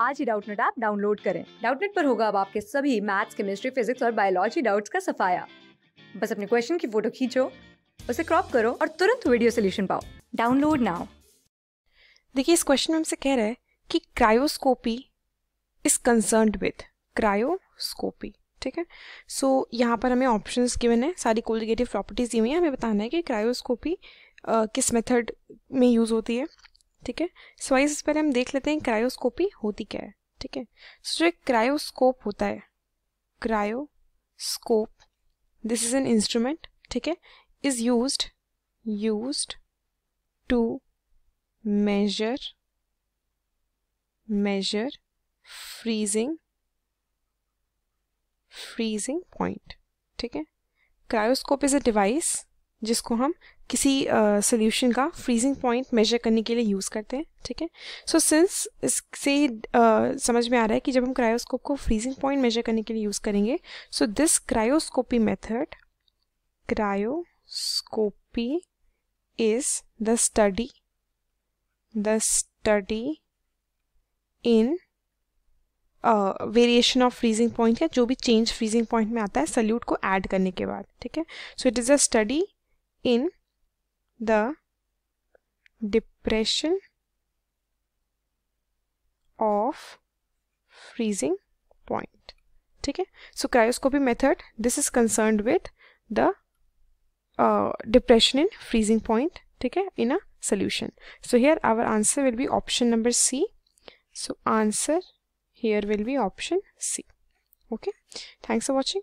आज ही Doubtnut app download करें डाउटनेट पर होगा अब आपके सभी मैथ्स केमिस्ट्री फिजिक्स और बायोलॉजी डाउट्स का सफाया बस अपने क्वेश्चन की फोटो खींचो उसे क्रॉप करो और तुरंत वीडियो सोल्यूशन पाओ डाउनलोड नाउ देखिए इस क्वेश्चन में हमसे कह रहे हैं कि cryoscopy is concern with cryoscopy ठीक है सो so, यहाँ पर हमें ऑप्शंस गिवन है सारी कोलिगेटिव प्रॉपर्टीज दी हुई हैं हमें बताना है कि क्रायोस्कोपी uh, किस मेथड में यूज़ होती है ठीक है सो आइए इस पहले हम देख लेते हैं क्रायोस्कोपी होती क्या है ठीक है सो तो जो एक क्रायोस्कोप होता है cryoscope this is an instrument ठीक है is use use to measure measure freezing freezing point ठीक है क्रायोस्कोप इज अ डिवाइस जिसको हम किसी सोल्यूशन uh, का फ्रीजिंग पॉइंट मेजर करने के लिए यूज़ करते हैं ठीक है सो सिंस इससे समझ में आ रहा है कि जब हम क्रायोस्कोप को फ्रीजिंग पॉइंट मेजर करने के लिए यूज़ करेंगे so this cryoscopy method cryoscopy is the study the study in variation of freezing point या जो भी चेंज फ्रीजिंग पॉइंट में आता है सल्यूट को ऐड करने के बाद ठीक है so it is a study in the depression of freezing point Okay, so cryoscopy method this is concerned with the uh, depression in freezing point Okay, in a solution so here our answer will be option number C so answer here will be option C okay thanks for watching